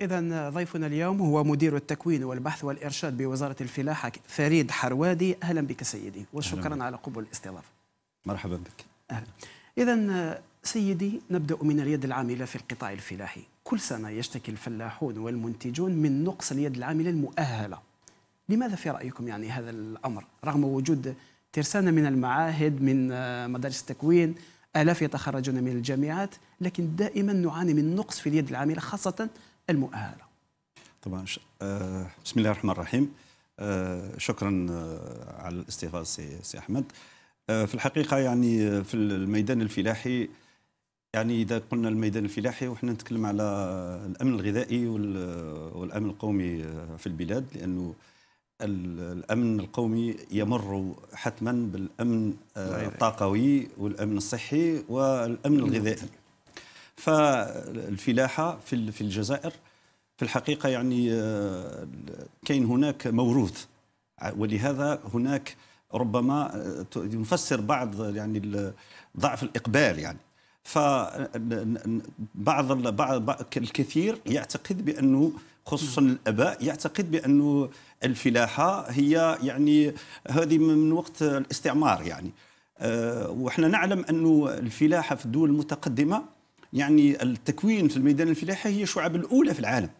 إذا ضيفنا اليوم هو مدير التكوين والبحث والإرشاد بوزارة الفلاحة فريد حروادي أهلا بك سيدي وشكرا على قبول الاستضافة مرحبا بك أهلا إذا سيدي نبدأ من اليد العاملة في القطاع الفلاحي كل سنة يشتكي الفلاحون والمنتجون من نقص اليد العاملة المؤهلة لماذا في رأيكم يعني هذا الأمر رغم وجود ترسانة من المعاهد من مدارس التكوين آلاف يتخرجون من الجامعات لكن دائما نعاني من نقص في اليد العاملة خاصة المؤهله. طبعا آه بسم الله الرحمن الرحيم آه شكرا آه، على الاستفاضه سي, سي احمد آه في الحقيقه يعني آه، في الميدان الفلاحي يعني اذا قلنا الميدان الفلاحي وحنا نتكلم على الامن الغذائي والامن القومي آه، في البلاد لانه الامن القومي يمر حتما بالامن الطاقوي والامن الصحي والامن الغذائي فالفلاحه في في الجزائر في الحقيقه يعني آه، كاين هناك موروث ولهذا هناك ربما نفسر آه، بعض يعني ضعف الاقبال يعني فبعض بعض الكثير يعتقد بانه خصوصا الاباء يعتقد بانه الفلاحه هي يعني هذه من وقت الاستعمار يعني آه، وحنا نعلم انه الفلاحه في الدول المتقدمه يعني التكوين في الميدان الفلاحي هي الشعب الاولى في العالم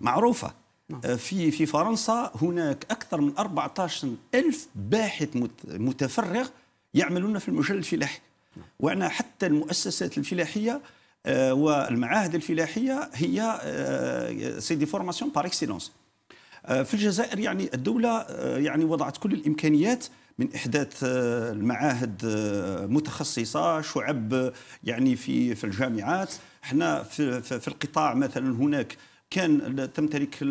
معروفه نعم. آه، في في فرنسا هناك اكثر من 14 ألف باحث متفرغ يعملون في المجال الفلاحي نعم. وأنا حتى المؤسسات الفلاحيه آه، والمعاهد الفلاحيه هي سي دي فورماسيون بار اكسيلونس في الجزائر يعني الدوله آه، يعني وضعت كل الامكانيات من احداث آه، المعاهد آه، متخصصه شعب يعني في في الجامعات احنا في, في القطاع مثلا هناك كان تمتلك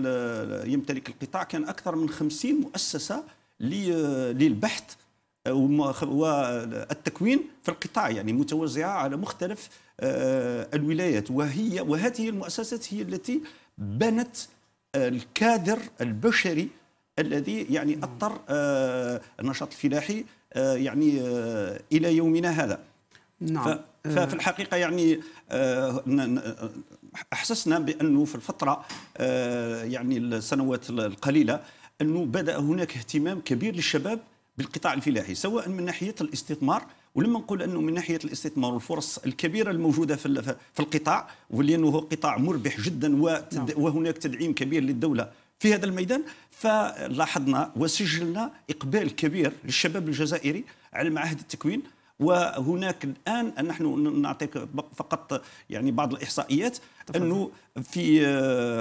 يمتلك القطاع كان اكثر من 50 مؤسسه للبحث آه، والتكوين في القطاع يعني متوزعه على مختلف الولايات وهي وهذه المؤسسات هي التي بنت الكادر البشري الذي يعني اضطر آه، النشاط الفلاحي آه، يعني آه، الى يومنا هذا نعم ففي الحقيقه يعني احسسنا بانه في الفتره يعني السنوات القليله انه بدا هناك اهتمام كبير للشباب بالقطاع الفلاحي سواء من ناحيه الاستثمار ولما نقول انه من ناحيه الاستثمار والفرص الكبيره الموجوده في في القطاع ولانه هو قطاع مربح جدا نعم. وهناك تدعيم كبير للدوله في هذا الميدان فلاحظنا وسجلنا إقبال كبير للشباب الجزائري على معهد التكوين وهناك الان نحن نعطيك فقط يعني بعض الاحصائيات تفضل. انه في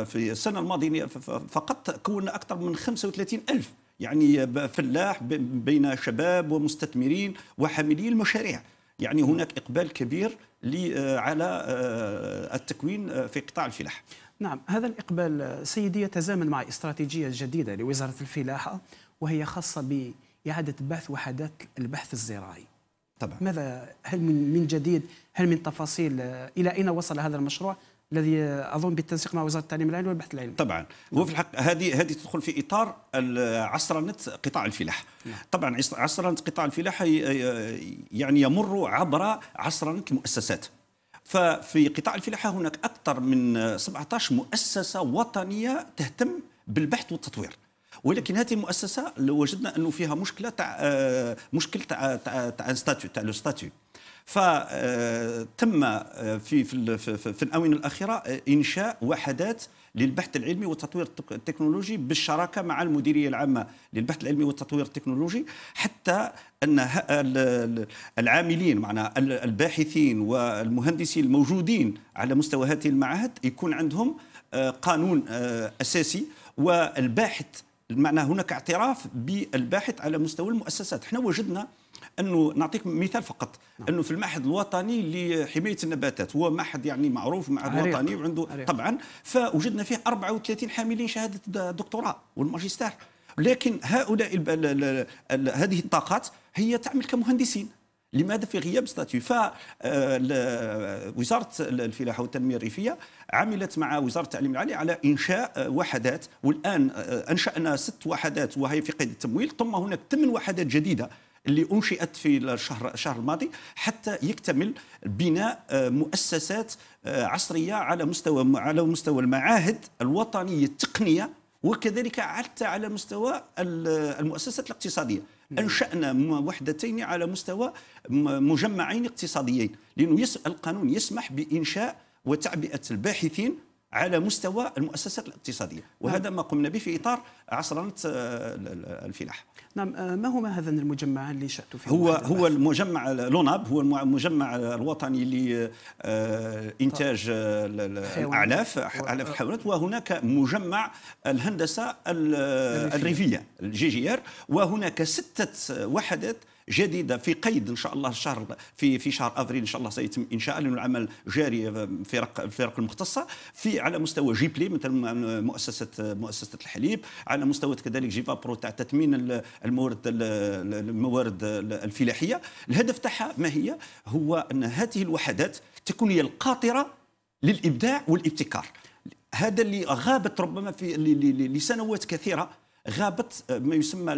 في السنه الماضيه فقط كونا اكثر من 35 الف يعني فلاح بين شباب ومستثمرين وحاملي المشاريع يعني هناك اقبال كبير على آه، التكوين في قطاع الفلاح نعم هذا الإقبال سيدي يتزامن مع استراتيجية جديدة لوزارة الفلاحة وهي خاصة بإعادة بحث وحدات البحث الزراعي طبعا ماذا هل من من جديد هل من تفاصيل الى اين وصل هذا المشروع الذي اظن بالتنسيق مع وزاره التعليم العالي والبحث العلمي طبعا هو في نعم. الحق هذه هذه تدخل في اطار عصرنه قطاع الفلاحه نعم. طبعا عصرنه قطاع الفلاحه يعني يمر عبر عصرنه المؤسسات ففي قطاع الفلاحة هناك أكثر من 17 مؤسسة وطنية تهتم بالبحث والتطوير ولكن هذه المؤسسه وجدنا انه فيها مشكله تاع آه، مشكل تاع تاع تاع الستاتيو تاع لو ستاتيو فتم آه، في في, في الاونه الاخيره آه، انشاء وحدات للبحث العلمي والتطوير التكنولوجي بالشراكه مع المديريه العامه للبحث العلمي والتطوير التكنولوجي حتى ان العاملين معنا الباحثين والمهندسين الموجودين على مستوى هذه المعاهد يكون عندهم آه، قانون اساسي والباحث معنا هناك اعتراف بالباحث على مستوى المؤسسات احنا وجدنا انه نعطيك مثال فقط نعم. انه في المعهد الوطني لحمايه النباتات هو معهد يعني معروف معهد وطني وعنده عريق. طبعا فوجدنا فيه 34 حاملين شهاده الدكتوراه والماجستير لكن هؤلاء هذه الطاقات هي تعمل كمهندسين لماذا في غياب ستاتيو فوزاره آه، الفلاحه والتنميه الريفيه عملت مع وزاره التعليم العالي على انشاء آه، وحدات والان آه، انشانا ست وحدات وهي في قيد التمويل ثم هناك ثمان وحدات جديده اللي انشئت في الشهر الشهر الماضي حتى يكتمل بناء آه، مؤسسات آه، عصريه على مستوى على مستوى المعاهد الوطنيه التقنيه وكذلك حتى على مستوى المؤسسات الاقتصاديه انشانا وحدتين على مستوى مجمعين اقتصاديين لانه القانون يسمح بانشاء وتعبئه الباحثين على مستوى المؤسسات الاقتصاديه نعم. وهذا ما قمنا به في اطار عصرنه الفلاح نعم آه، ما هو هذان المجمعان اللي شاتوا فيه هو هو المجمع لوناب هو المجمع الوطني لانتاج آه، طيب. الاعلاف اعلاف آه. الحيوانات وهناك مجمع الهندسه الريفيه الجي جي ار وهناك سته وحدات جديده في قيد ان شاء الله الشهر في في شهر افريل ان شاء الله سيتم انشاء لان العمل جاري في الفرق الفرق المختصه في على مستوى جيبلي مثل مؤسسه مؤسسه الحليب على مستوى كذلك جيفا برو تاع تثمين الموارد الموارد الفلاحيه الهدف تاعها ما هي هو ان هذه الوحدات تكون هي القاطره للابداع والابتكار هذا اللي غابت ربما في لسنوات كثيره غابت آه، ما يسمى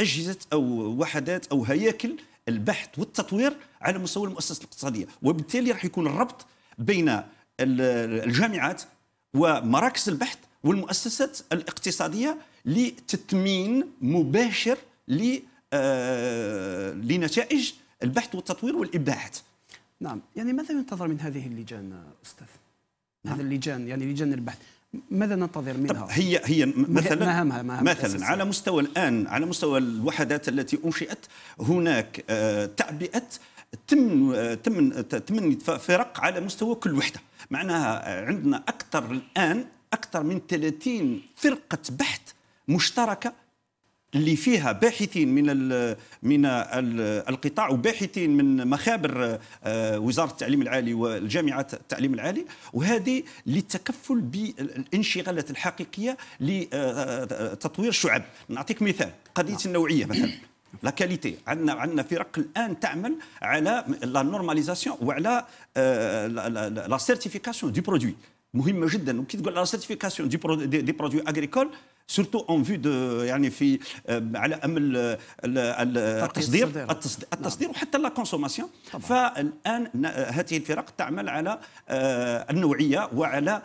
اجهزه او وحدات او هياكل البحث والتطوير على مستوى المؤسسه الاقتصاديه وبالتالي راح يكون الربط بين الجامعات ومراكز البحث والمؤسسات الاقتصاديه لتثمين مباشر آه، لنتائج البحث والتطوير والابداعات نعم يعني ماذا ينتظر من هذه اللجان استاذ نعم. هذه اللجان يعني لجان البحث ماذا ننتظر منها؟ هي هي مثلا مهامها مهام مثلا الأساسية. على مستوى الان على مستوى الوحدات التي انشئت هناك آه، تعبئه تم آه، تم تمني فرق على مستوى كل وحده معناها آه، عندنا اكثر الان اكثر من 30 فرقه بحث مشتركه اللي فيها باحثين من الـ من الـ القطاع وباحثين من مخابر آه، وزاره التعليم العالي والجامعات التعليم العالي وهذه للتكفل بالانشغالات الحقيقيه لتطوير آه، آه، شعب نعطيك مثال قضيه نعم. النوعيه مثلا لا كاليتي عندنا عندنا فرق الان تعمل على لا نورماليزاسيون وعلى لا سيرتيفيكاسيون دي برودوي مهمه جدا وكي تقول لا سيرتيفيكاسيون دي برودوي اغريكول سورتو اون في دو يعني في على امل التصدير التصدير, التصدير وحتى لا كونسوماسيون فالان هذه الفرق تعمل على النوعيه وعلى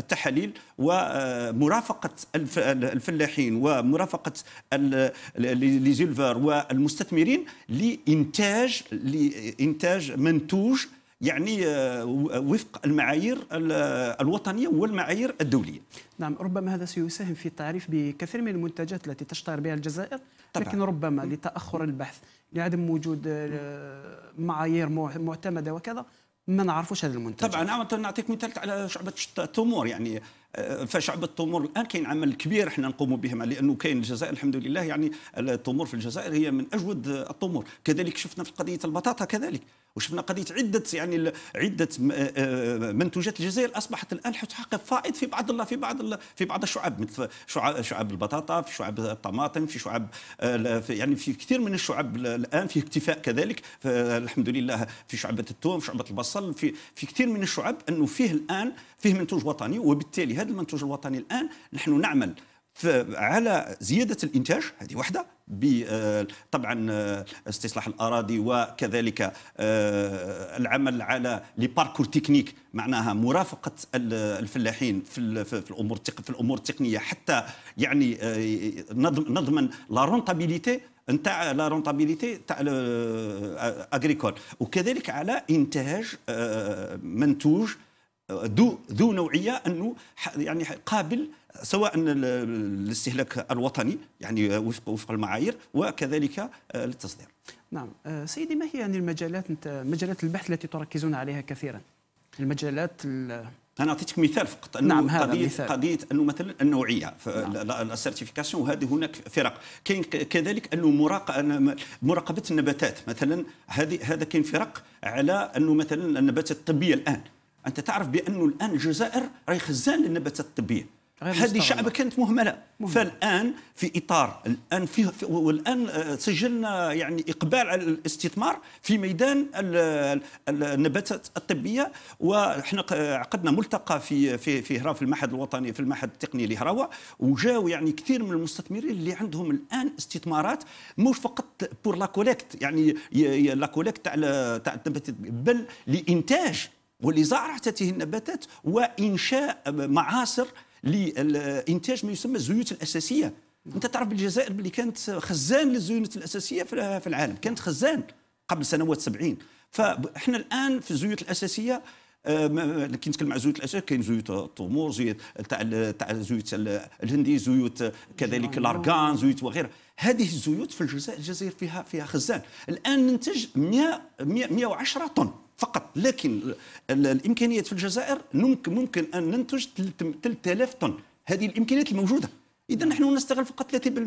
التحاليل ومرافقه الفلاحين ومرافقه ليزولفر والمستثمرين لانتاج لانتاج منتوج يعني آه، آه، وفق المعايير آه، الوطنيه والمعايير الدوليه. نعم ربما هذا سيساهم في التعريف بكثير من المنتجات التي تشتهر بها الجزائر طبعا. لكن ربما لتاخر البحث لعدم وجود معايير معتمده وكذا ما نعرفوش هذا المنتج طبعا نعطيك مثال على شعبه التمور يعني فشعب التمور الان كاين عمل كبير احنا نقوم به لانه كاين الجزائر الحمد لله يعني التمور في الجزائر هي من اجود التمور كذلك شفنا في قضيه البطاطا كذلك وشفنا قضيه عده يعني عده آه، آه، منتوجات الجزائر اصبحت الان تحقق فائض في بعض الله في بعض في بعض الشعب مثل شعب شعب البطاطا في شعب الطماطم في شعب آه، يعني في كثير من الشعب الان في اكتفاء كذلك الحمد لله في شعبه التوم في شعبه البصل في في كثير من الشعب انه فيه الان فيه منتوج وطني وبالتالي هذا المنتوج الوطني الان نحن نعمل على زياده الانتاج هذه واحده آه، طبعا آه، استصلاح الاراضي وكذلك آه، العمل على لي باركور تكنيك معناها مرافقه الفلاحين في في الامور في الامور التقنيه حتى يعني نضمن لا رونتابيليتي نتاع لا رونتابيليتي تاع اغريكول وكذلك على انتاج منتوج ذو ذو نوعيه انه يعني قابل سواء الاستهلاك الوطني يعني وفق وفق المعايير وكذلك آه، للتصدير. نعم آه، سيدي ما هي يعني المجالات انت مجالات البحث التي تركزون عليها كثيرا؟ المجالات انا اعطيتك مثال فقط انه نعم هذا قضيه مثال. قضيه انه مثلا النوعيه نعم. السيرتيفيكاسيون وهذه هناك فرق كاين كذلك انه مراقبه النباتات مثلا هذه هذا كاين فرق على انه مثلا النباتات الطبيه الان انت تعرف بانه الان الجزائر راهي خزان للنباتات الطبيه هذه شعبك كانت مهمله مهم. فالان في اطار الان في والان سجلنا يعني اقبال على الاستثمار في ميدان النباتات الطبيه وحنا عقدنا ملتقى في في في هراء في المعهد الوطني في المعهد التقني لهراوه وجاو يعني كثير من المستثمرين اللي عندهم الان استثمارات مش فقط بور لا كوليكت يعني لا كوليكت تاع تاع النباتات بل لانتاج ولزراعه هذه النباتات وانشاء معاصر لانتاج ما يسمى الزيوت الاساسيه انت تعرف بالجزائر اللي كانت خزان للزيوت الاساسيه في العالم كانت خزان قبل سنوات 70 فاحنا الان في الزيوت الاساسيه آه، كي نتكلم على الزيوت الاساسيه كاين زيوت التمور زيوت تاع تاع الزيوت الهندي زيوت كذلك الارغان زيوت وغيرها هذه الزيوت في الجزائر الجزائر فيها فيها خزان الان ننتج 100 110 طن فقط لكن الامكانيات في الجزائر ممكن ممكن ان ننتج 3000 طن هذه الامكانيات الموجوده اذا نحن نستغل فقط 30%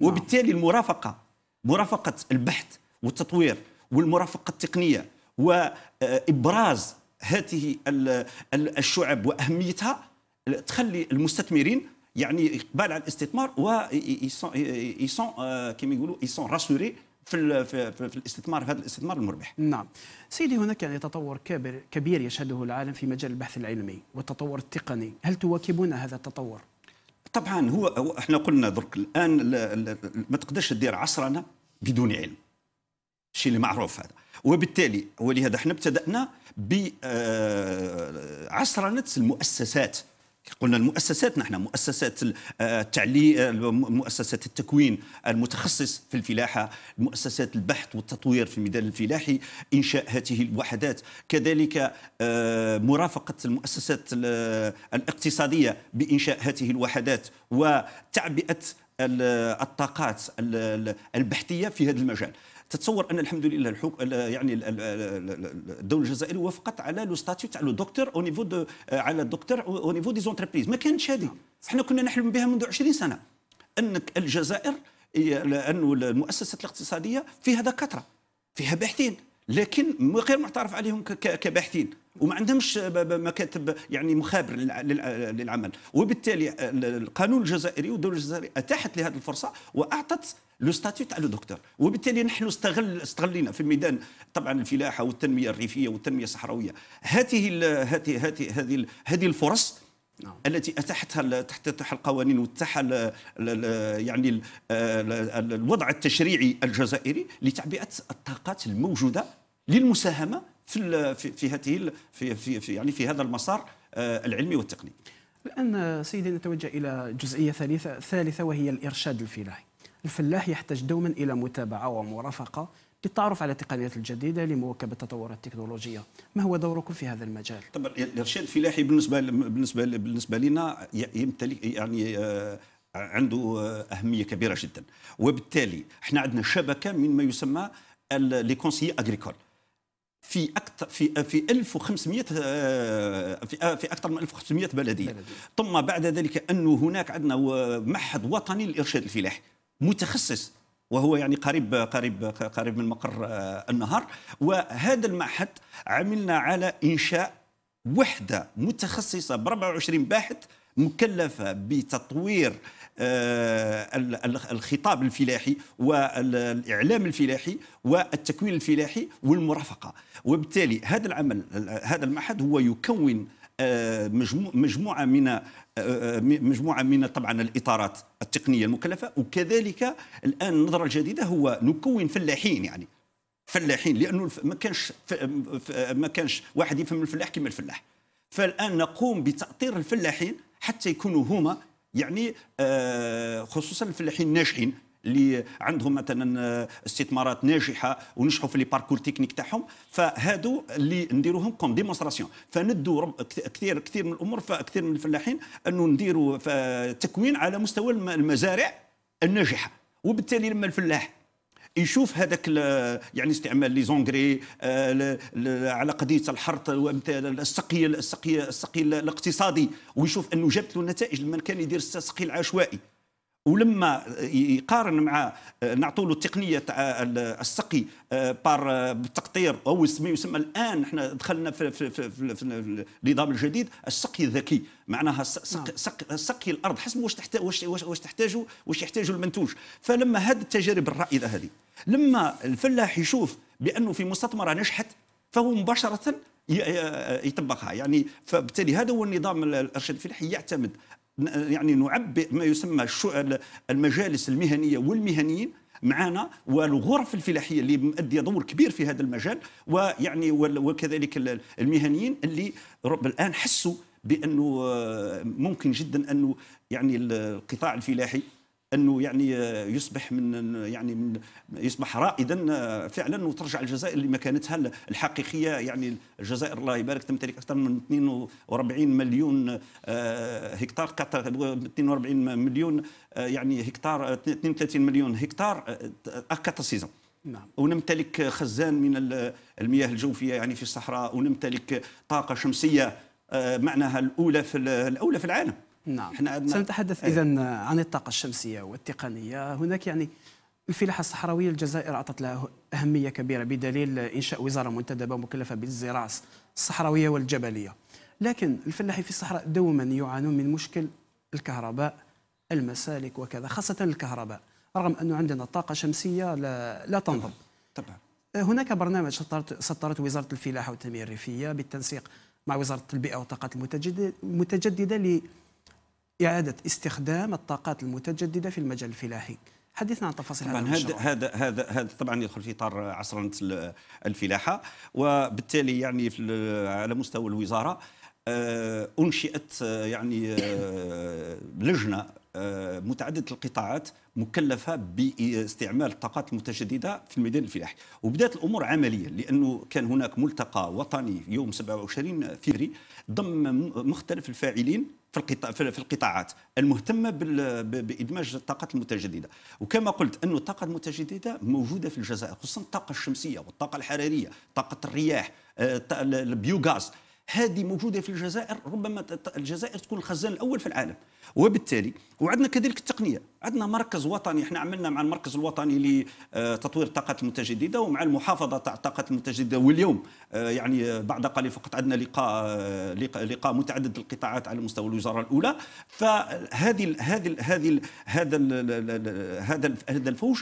وبالتالي المرافقه مرافقه البحث والتطوير والمرافقه التقنيه وابراز هذه الشعب واهميتها تخلي المستثمرين يعني اقبال على الاستثمار و يسون كما يقولوا يسون راسوري في في, في الاستثمار في هذا الاستثمار المربح. نعم. سيدي هناك يعني تطور كبير كبير يشهده العالم في مجال البحث العلمي والتطور التقني، هل تواكبون هذا التطور؟ طبعا هو احنا قلنا درك الان ما تقدرش تدير عصرنه بدون علم. الشيء اللي معروف هذا. وبالتالي ولهذا احنا ابتدأنا بعصرنة آه، المؤسسات قلنا المؤسسات نحن مؤسسات آه، التعليم آه، مؤسسات التكوين المتخصص في الفلاحه مؤسسات البحث والتطوير في الميدان الفلاحي انشاء هذه الوحدات كذلك آه، مرافقه المؤسسات الاقتصاديه بانشاء هذه الوحدات وتعبئه الطاقات البحثيه في هذا المجال تتصور ان الحمد لله الحوك... يعني الدوله الجزائريه وافقت على لو ستاتيو تاع لو دكتور او نيفو دو على الدكتور او نيفو دي زونتربريز ما كانتش هذه حنا كنا نحلم بها منذ 20 سنه انك الجزائر لانه المؤسسات الاقتصاديه فيها دكاتره فيها باحثين لكن غير معترف عليهم كباحثين وما عندهمش مكاتب يعني مخابر للعمل وبالتالي القانون الجزائري والدوله الجزائريه اتاحت لهذه الفرصه واعطت لو ستاتيو تاع لو دكتور وبالتالي نحن استغل استغلينا في الميدان طبعا الفلاحه والتنميه الريفيه والتنميه الصحراويه هذه هذه هذه هذه هذه الفرص نعم. التي اتاحتها تحت القوانين وتاح يعني الوضع التشريعي الجزائري لتعبئه الطاقات الموجوده للمساهمه في في هذه في, في, في يعني في هذا المسار آه، العلمي والتقني. الان سيدي نتوجه الى جزئيه ثالثه ثالثه وهي الارشاد الفلاحي. الفلاح يحتاج دوما إلى متابعة ومرافقة للتعرف على التقنيات الجديدة لمواكبة التطورات التكنولوجية ما هو دوركم في هذا المجال؟ طبعا الإرشاد الفلاحي بالنسبة بالنسبة بالنسبة لنا يمتلك يعني آه، عنده آه، أهمية كبيرة جدا وبالتالي احنا عندنا شبكة من ما يسمى لي كونسي اغريكول في اكثر في في 1500 آه، في في اكثر من 1500 بلديه بلدي. ثم بعد ذلك انه هناك عندنا معهد وطني للارشاد الفلاحي متخصص وهو يعني قريب قريب قريب من مقر آه، النهر وهذا المعهد عملنا على انشاء وحده متخصصه ب 24 باحث مكلفه بتطوير آه، الخطاب الفلاحي والاعلام الفلاحي والتكوين الفلاحي والمرافقه وبالتالي هذا العمل هذا المعهد هو يكون آه، مجموعه من مجموعه من طبعا الاطارات التقنيه المكلفه وكذلك الان النظره الجديده هو نكون فلاحين يعني فلاحين لانه ما كانش ما كانش واحد يفهم الفلاح كما الفلاح فالان نقوم بتاطير الفلاحين حتى يكونوا هما يعني آه، خصوصا الفلاحين الناجحين اللي عندهم مثلا آه، استثمارات ناجحه ونجحوا في لي باركور تكنيك تاعهم فهادو اللي نديروهم كوم ديمونستراسيون فندوا كثير كثير من الامور فكثير من الفلاحين انه نديروا تكوين على مستوى المزارع الناجحه وبالتالي لما الفلاح يشوف هذاك يعني استعمال لي زونغري آه، على قضيه الحرط السقي السقي السقي الاقتصادي ويشوف انه جابت له نتائج لما كان يدير السقي العشوائي ولما يقارن مع نعطوا له التقنيه السقي بار آه، بالتقطير او ما يسمى الان احنا دخلنا في, في, في, في, في النظام الجديد السقي الذكي معناها سقي, نعم. سقي, سقي الارض حسب واش تحتاج واش تحتاجه واش يحتاجه المنتوج فلما هذه التجارب الرائده هذه لما الفلاح يشوف بانه في مستثمره نجحت فهو مباشره يطبقها يعني فبالتالي هذا هو النظام الارشاد الفلاحي يعتمد يعني نعبئ ما يسمى المجالس المهنيه والمهنيين معنا والغرف الفلاحيه اللي مؤديه دور كبير في هذا المجال ويعني وكذلك المهنيين اللي الان حسوا بانه آه، ممكن جدا انه يعني القطاع الفلاحي انه يعني يصبح من يعني من يصبح رائدا فعلا وترجع الجزائر لمكانتها الحقيقيه يعني الجزائر الله يبارك تمتلك اكثر من 42 آه، آه، يعني مليون هكتار 42 آه، مليون يعني هكتار 32 مليون هكتار اكاتاسيزم نعم. ونمتلك خزان من المياه الجوفيه يعني في الصحراء ونمتلك طاقه شمسيه معناها الاولى في الاولى في العالم نعم احنا عندنا سنتحدث إيه. اذا عن الطاقه الشمسيه والتقنيه هناك يعني الفلاحه الصحراويه الجزائر اعطت لها اهميه كبيره بدليل انشاء وزاره منتدبه مكلفه بالزراعه الصحراويه والجبليه لكن الفلاحين في الصحراء دوما يعانون من مشكل الكهرباء المسالك وكذا خاصه الكهرباء رغم انه عندنا طاقه شمسيه لا, لا تنضب طبعا آه، هناك برنامج سطرت, سطرت وزاره الفلاحه والتنميه الريفيه بالتنسيق مع وزاره البيئه والطاقات المتجدده إعادة استخدام الطاقات المتجددة في المجال الفلاحي حدثنا عن تفاصيل طبعا هذا هذا هذا هذا طبعا يدخل في اطار عصرنه الفلاحه وبالتالي يعني على مستوى الوزاره آه، انشئت آه، يعني آه، لجنه متعدده القطاعات مكلفه باستعمال الطاقات المتجدده في الميدان الفلاحي وبدات الامور عمليا لانه كان هناك ملتقى وطني في يوم 27 فبراير ضم مختلف الفاعلين في القطاع في القطاعات المهتمه بادماج الطاقات المتجدده وكما قلت ان الطاقه المتجدده موجوده في الجزائر خصوصا الطاقه الشمسيه والطاقه الحراريه طاقه الرياح آه، البيوغاز هذه موجوده في الجزائر ربما الجزائر تكون الخزان الاول في العالم وبالتالي وعندنا كذلك التقنيه عندنا مركز وطني احنا عملنا مع المركز الوطني لتطوير آه، الطاقات المتجدده ومع المحافظه تاع الطاقات المتجدده واليوم آه، يعني آه، بعد قليل فقط عندنا لقاء لقاء متعدد القطاعات على مستوى الوزاره الاولى فهذه هذه هذه هذا هذا هذا الفوج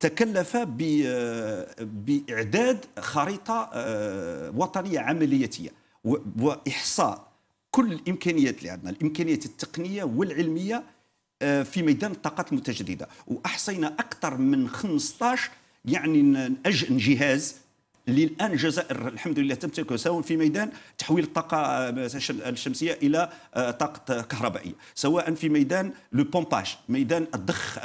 تكلف باعداد خريطه وطنيه عملياتيه واحصاء كل الامكانيات اللي عندنا الامكانيات التقنيه والعلميه آه، في ميدان الطاقات المتجدده واحصينا اكثر من 15 يعني جهاز اللي الان الجزائر الحمد لله تمتلكه سواء في ميدان تحويل الطاقه آه، الشمسيه الى آه، طاقه كهربائيه سواء في ميدان لو بومباج ميدان الضخ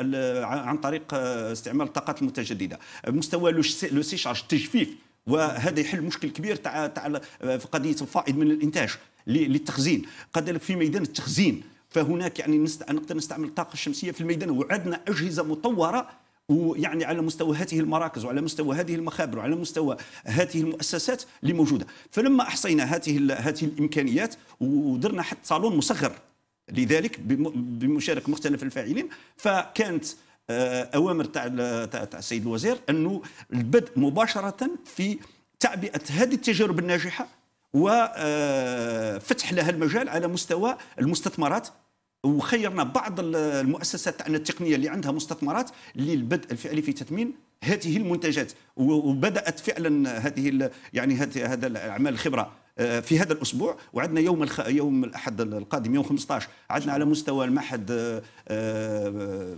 عن طريق استعمال الطاقات المتجدده مستوى لو سيشارج التجفيف وهذا يحل مشكل كبير تاع تاع آه، قضيه الفائض من الانتاج للتخزين كذلك في ميدان التخزين فهناك يعني نست... نقدر نستعمل الطاقه الشمسيه في الميدان وعندنا اجهزه مطوره ويعني على مستوى هذه المراكز وعلى مستوى هذه المخابر وعلى مستوى هذه المؤسسات اللي موجوده فلما احصينا هذه ال... هذه الامكانيات ودرنا حتى صالون مصغر لذلك بمشاركه مختلف الفاعلين فكانت آه، اوامر تاع تاع السيد الوزير انه البدء مباشره في تعبئه هذه التجارب الناجحه وفتح آه، لها المجال على مستوى المستثمرات وخيرنا بعض المؤسسات تاعنا التقنيه اللي عندها مستثمرات للبدء الفعلي في تثمين هذه المنتجات وبدات فعلا هذه يعني هذا الاعمال الخبره آه، في هذا الاسبوع وعندنا يوم الخ... يوم الاحد القادم يوم 15 عندنا على مستوى المعهد آه، آه،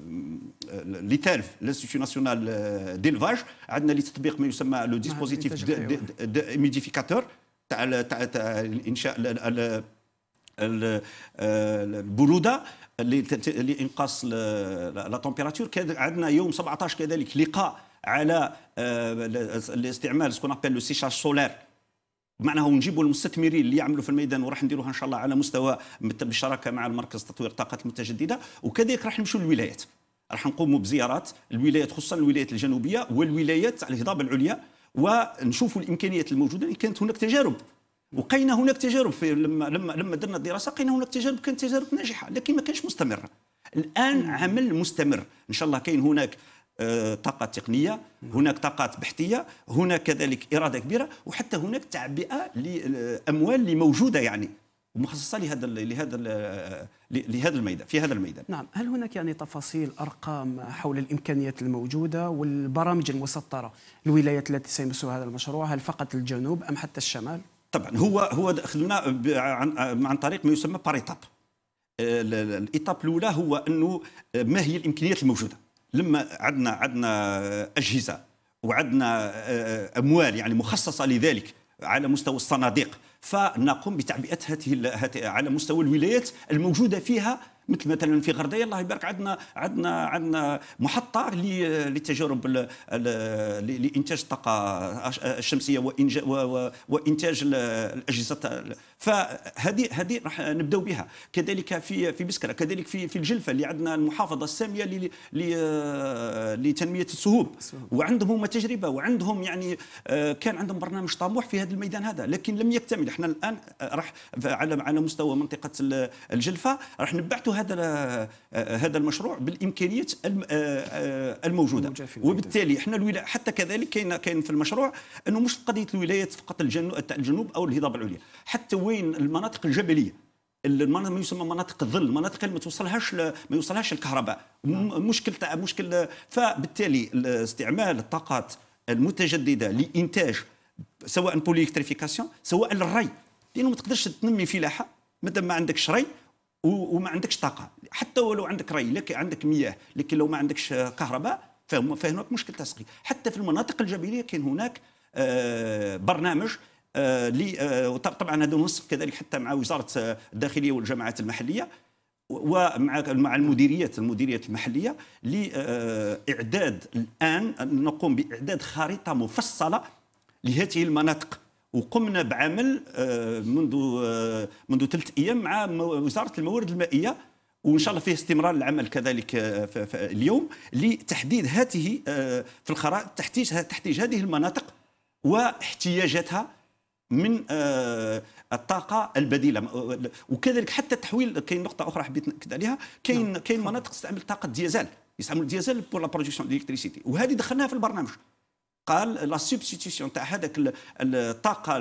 ليتالف لانستيتيو ناسيونال ديلفاج عندنا لتطبيق ما يسمى لو ديسبوزيتيف ميديفيكاتور تاع تاع انشاء البروده لانقاص لا تمبيراتور عندنا يوم 17 كذلك لقاء على الاستعمال سكون ابل لو سيشاج سولير معناها ونجيبوا المستثمرين اللي يعملوا في الميدان وراح نديروها ان شاء الله على مستوى بالشراكه مع المركز تطوير الطاقات المتجدده وكذلك راح نمشوا للولايات راح نقوموا بزيارات الولايات خصوصا الولايات الجنوبيه والولايات على الهضاب العليا ونشوفوا الامكانيات الموجوده اللي كانت هناك تجارب وقينا هناك تجارب في لما لما لما درنا الدراسه قينا هناك تجارب كانت تجارب ناجحه لكن ما كانش مستمره الان عمل مستمر ان شاء الله كاين هناك آه، طاقه تقنيه هناك طاقات بحثيه هناك كذلك اراده كبيره وحتى هناك تعبئه لاموال اللي موجوده يعني ومخصصه لهذا لهذا لهذا الميدان في هذا الميدان نعم هل هناك يعني تفاصيل ارقام حول الامكانيات الموجوده والبرامج المسطره الولايات التي سيمسوا هذا المشروع هل فقط الجنوب ام حتى الشمال طبعا هو هو خدمنا عن, عن طريق ما يسمى باريتاب آه، الايتاب الاولى هو انه آه، ما هي الامكانيات الموجوده لما عندنا عندنا اجهزه وعندنا آه، آه، اموال يعني مخصصه لذلك على مستوى الصناديق فنقوم بتعبئه هذه على مستوى الولايات الموجوده فيها مثل مثلا في غرديه الله يبارك عندنا عندنا عندنا محطه للتجارب لانتاج الطاقه الشمسيه وانتاج الاجهزه فهذه هذه راح نبداو بها كذلك في في بسكره كذلك في في الجلفه اللي عندنا المحافظه الساميه لتنميه السهوب وعندهم هما تجربه وعندهم يعني آه، كان عندهم برنامج طموح في هذا الميدان هذا لكن لم يكتمل احنا الان راح على على مستوى منطقه الجلفه راح نبعثوا هذا آه، هذا المشروع بالامكانيات آه، آه، الموجوده وبالتالي احنا الولايه حتى كذلك كاين كاين في المشروع انه مش قضيه الولايات فقط الجنوب او الهضاب العليا حتى وين المناطق الجبليه المناطق ما يسمى مناطق الظل المناطق اللي ما توصلهاش ل... ما يوصلهاش الكهرباء نعم. مشكل تاع مشكل فبالتالي استعمال الطاقات المتجدده لانتاج سواء بوليكتريفيكاسيون سواء الري لانه ما تقدرش تنمي فلاحه مادام ما عندكش ري وما عندكش طاقه حتى ولو عندك ري لك عندك مياه لكن لو ما عندكش كهرباء فهناك مشكل تسقي حتى في المناطق الجبليه كان هناك آه، برنامج آه، آه، طبعا هذا نصف كذلك حتى مع وزاره الداخليه والجماعات المحليه ومع مع المديريات المديريات المحليه لاعداد الان نقوم باعداد خريطه مفصله لهذه المناطق وقمنا بعمل آه، منذ آه، منذ ثلاث ايام مع وزاره الموارد المائيه وان شاء الله فيه استمرار العمل كذلك آه، اليوم لتحديد هذه في الخرائط تحتيج تحتيج هذه المناطق واحتياجاتها من الطاقه البديله وكذلك حتى تحويل كاين نقطه اخرى حبيت ناكد عليها كاين نعم. كاين مناطق تستعمل طاقه ديزل يستعمل الديزل بور لا برودكسيون ديكتريسيتي وهذه دخلناها في البرنامج قال لا سوبستيتيسيون تاع هذاك الطاقه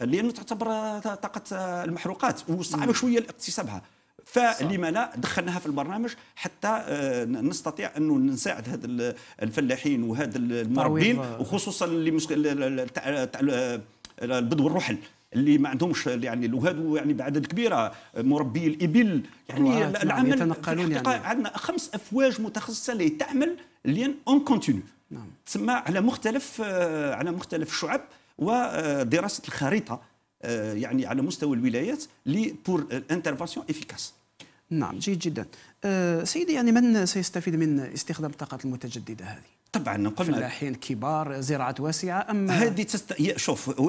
لانه تعتبر طاقه المحروقات وصعب شويه اكتسابها فلما لا دخلناها في البرنامج حتى آه، نستطيع انه نساعد هذا الفلاحين وهذا المربين وخصوصا اللي تاع البدو الرحل اللي ما عندهمش يعني وهادو يعني بعدد كبيره مربي الابل يعني العمل يعني. عندنا خمس افواج متخصصه اللي تعمل لين اون كونتينيو نعم. تسمى على مختلف آه، على مختلف الشعب ودراسه آه، الخريطه آه، يعني على مستوى الولايات لي بور انترفاسيون افيكاس نعم جيد جدا سيدي يعني من سيستفيد من استخدام الطاقات المتجدده هذه طبعا قلنا فلاحين كبار زراعه واسعه ام هذه تست... شوف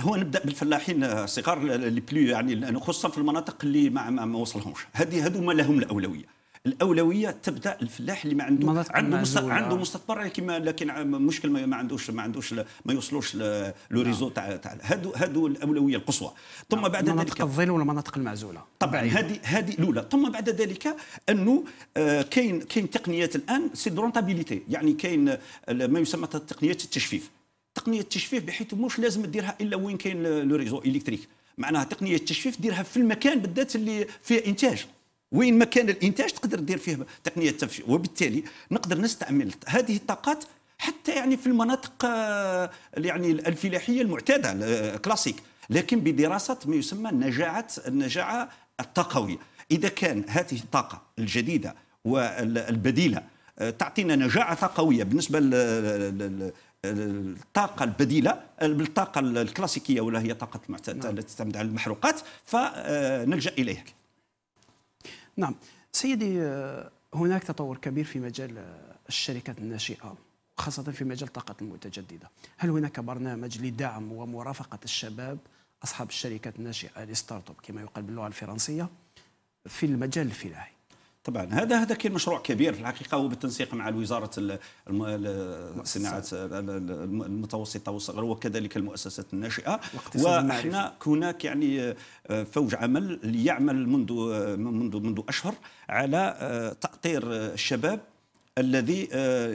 هو نبدا بالفلاحين الصغار اللي بلو يعني خصوصا في المناطق اللي ما, ما وصلهمش هذه هذوما لهم الاولويه الاولويه تبدا الفلاح اللي ما عنده عنده مستقر عنده مستقبل كما لكن مشكل ما عندوش ما عندوش ما يوصلوش لو ريزو نعم. تاع تاع هادو هادو الاولويه القصوى ثم نعم. بعد ذلك المناطق الظل ولا المناطق المعزوله طبعا هذه هذه الاولى ثم بعد ذلك انه آه، كاين كاين تقنيات الان سي رونتابيليتي يعني كاين آه، ما يسمى تقنيات التجفيف تقنيه التجفيف بحيث مش لازم ديرها الا وين كاين لو ريزو الكتريك معناها تقنيه التجفيف ديرها في المكان بالذات اللي فيه انتاج وين ما كان الانتاج تقدر دير فيه تقنيه التفشي وبالتالي نقدر نستعمل هذه الطاقات حتى يعني في المناطق آه، يعني الفلاحيه المعتاده آه، كلاسيك لكن بدراسه ما يسمى نجاعه النجاعه الطاقويه اذا كان هذه الطاقه الجديده والبديله آه، تعطينا نجاعه طاقويه بالنسبه للطاقة البديلة بالطاقة الكلاسيكية ولا هي طاقة نعم. التي تعتمد على المحروقات فنلجأ إليها نعم سيدي آه، هناك تطور كبير في مجال آه، الشركات الناشئة خاصة في مجال الطاقة المتجددة هل هناك برنامج لدعم ومرافقة الشباب أصحاب الشركات الناشئة الستارت كما يقال باللغة الفرنسية في المجال الفلاحي طبعا هذا هذا كاين مشروع كبير في الحقيقه هو بالتنسيق مع الوزاره الصناعه المتوسطه والصغر وكذلك المؤسسات الناشئه ونحن هناك يعني آه، فوج عمل يعمل منذ آه، منذ منذ اشهر على آه، تاطير الشباب الذي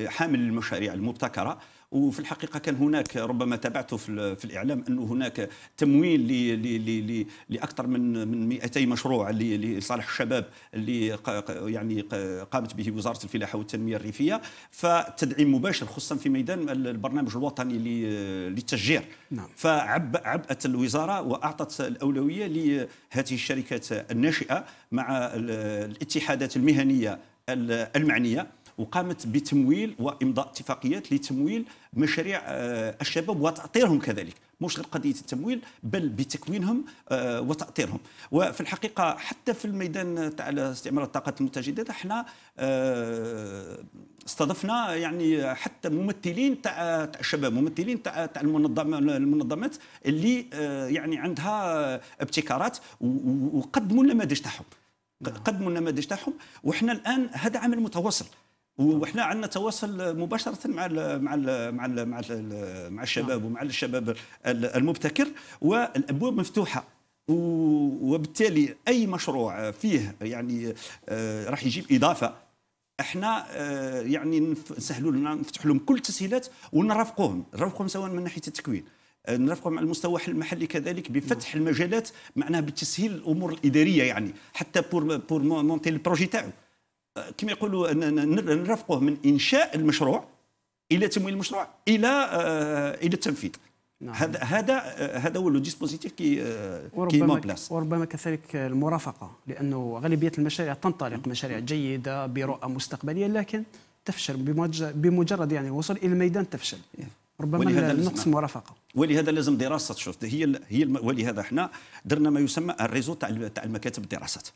حامل المشاريع المبتكره وفي الحقيقه كان هناك ربما تابعته في الاعلام انه هناك تمويل لاكثر من من 200 مشروع لصالح الشباب اللي يعني قامت به وزاره الفلاحه والتنميه الريفيه فتدعيم مباشر خصوصا في ميدان البرنامج الوطني للتشجير نعم. فعبأت الوزاره واعطت الاولويه لهذه الشركات الناشئه مع الاتحادات المهنيه المعنيه وقامت بتمويل وامضاء اتفاقيات لتمويل مشاريع آه، الشباب وتاطيرهم كذلك مش قضيه التمويل بل بتكوينهم آه، وتاطيرهم وفي الحقيقه حتى في الميدان تاع استعمال الطاقات المتجدده احنا آه، استضفنا يعني حتى ممثلين تاع الشباب ممثلين تاع المنظمات اللي يعني عندها ابتكارات وقدموا النماذج تاعهم نعم. قدموا النماذج تاعهم وحنا الان هذا عمل متواصل وحنا عندنا تواصل مباشره مع الـ مع الـ مع الـ مع الـ مع الشباب نعم. ومع الشباب المبتكر والابواب مفتوحه وبالتالي اي مشروع فيه يعني آه، راح يجيب اضافه احنا آه، يعني نسهلوا لنا نفتح لهم كل التسهيلات ونرافقوهم نرافقوهم سواء من ناحيه التكوين آه، نرافقهم على المستوى المحلي كذلك بفتح نعم. المجالات معناها بتسهيل الامور الاداريه يعني حتى بور بور مونتي البروجي تاعو كما يقولوا نرفقه من انشاء المشروع الى تمويل المشروع الى آه، الى التنفيذ نعم. هذا هذا آه، هو لو ديسبوزيتيف كي آه، كي وربما كذلك المرافقه لانه غالبيه المشاريع تنطلق مشاريع جيده برؤى مستقبليه لكن تفشل بمجرد يعني الوصول الى الميدان تفشل إيه. ربما نقص مرافقه ولهذا لازم دراسه شوف هي هي ولهذا احنا درنا ما يسمى الريزو تاع تاع المكاتب الدراسات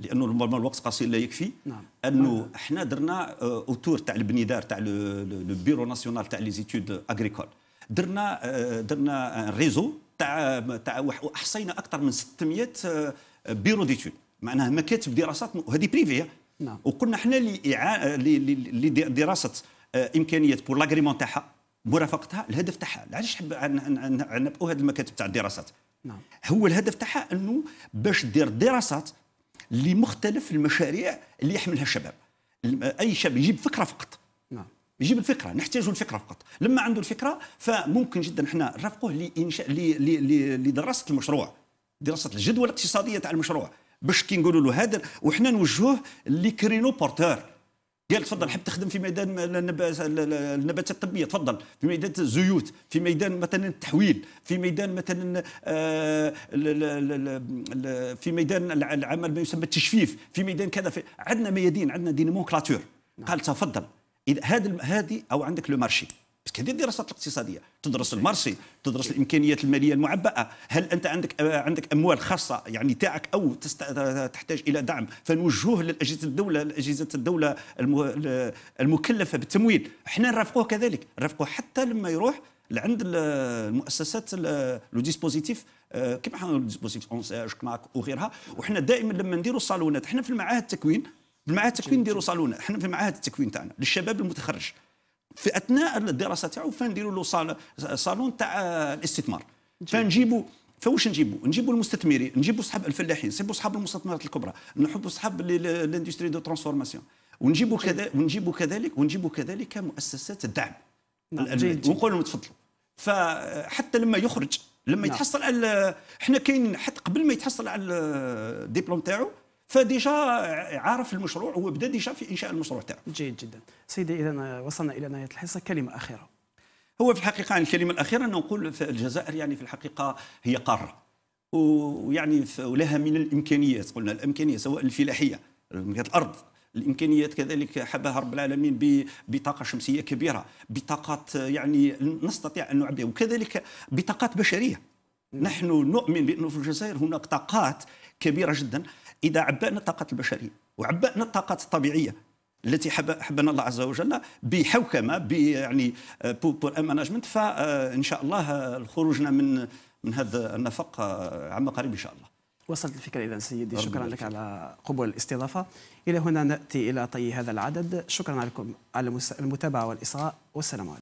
لانه الوقت قصير لا يكفي نعم. انه نعم. احنا درنا اوتور آه، تاع البني دار تاع لو بيرو ناسيونال تاع لي زيتود اغريكول درنا آه، درنا ريزو تاع تاع احصينا اكثر من 600 بيرو ديتود معناها مكاتب دراسات هذه بريفي آه. نعم. وقلنا احنا دراسه امكانيه بور لاغريمون تاعها مرافقتها الهدف تاعها علاش حب نبقوا هذه المكاتب تاع الدراسات نعم. هو الهدف تاعها انه باش دير دراسات لمختلف المشاريع اللي يحملها الشباب اي شاب يجيب فكره فقط نعم يجيب الفكره نحتاج الفكره فقط لما عنده الفكره فممكن جدا احنا نرافقوه لانشاء لدراسه المشروع دراسه الجدوى الاقتصاديه تاع المشروع باش كي نقولوا له هذا وحنا نوجهوه لكرينو بورتور قال تفضل حب تخدم في ميدان النباتات الطبيه تفضل في ميدان الزيوت في ميدان مثلا التحويل في ميدان مثلا آه، في ميدان العمل ما يسمى التجفيف في ميدان كذا في عندنا ميادين عندنا دينومونكلاتور نعم. قال تفضل هذه او عندك لو مارشي خصك الدراسات الاقتصاديه تدرس المارشي تدرس الامكانيات الماليه المعبأه هل انت عندك عندك اموال خاصه يعني تاعك او تست... تحتاج الى دعم فنوجهوه لاجهزه الدوله لاجهزه الدوله الم... المكلفه بالتمويل احنا نرافقوه كذلك نرافقوه حتى لما يروح لعند المؤسسات لو ديسبوزيتيف آه، كما حنا ديسبوزيتيف اونساج كماك وغيرها وحنا دائما لما نديروا صالونات حنا في المعاهد التكوين في المعاهد التكوين نديروا صالونات حنا في المعاهد التكوين تاعنا للشباب المتخرج في اثناء الدراسه تاعو فنديروا له صالون تاع الاستثمار فنجيبوا فواش نجيبوا نجيبوا المستثمرين نجيبوا صحاب الفلاحين نجيبوا صحاب المستثمرات الكبرى نحبوا صحاب لاندستري دو ترانسفورماسيون ونجيبوا كذلك ونجيبوا كذلك ونجيبوا كذلك مؤسسات الدعم نعم، ونقول لهم تفضلوا فحتى لما يخرج لما نعم. يتحصل على حنا كاين حتى قبل ما يتحصل على الدبلوم تاعو فديجا عارف المشروع هو بدا ديجا في انشاء المشروع تاعه جيد جدا سيدي اذا وصلنا الى نهايه الحصه كلمه اخيره هو في الحقيقه عن الكلمه الاخيره نقول في الجزائر يعني في الحقيقه هي قاره ويعني ولها من الامكانيات قلنا الامكانيه سواء الفلاحيه الارض الامكانيات كذلك حبها رب العالمين بطاقه شمسيه كبيره بطاقات يعني نستطيع ان نعبيها وكذلك بطاقات بشريه نعم. نحن نؤمن بانه في الجزائر هناك طاقات كبيره جدا اذا عبأنا الطاقه البشريه وعبأنا الطاقه الطبيعيه التي حبنا الله عز وجل بحوكمه ب يعني بور اماناجمنت فان شاء الله آه، خروجنا من من هذا النفق آه، عما قريب ان شاء الله. وصلت الفكره اذا سيدي شكرا لك على قبول الاستضافه الى هنا ناتي الى طي هذا العدد شكرا لكم على المتابعه والاصغاء والسلام عليكم.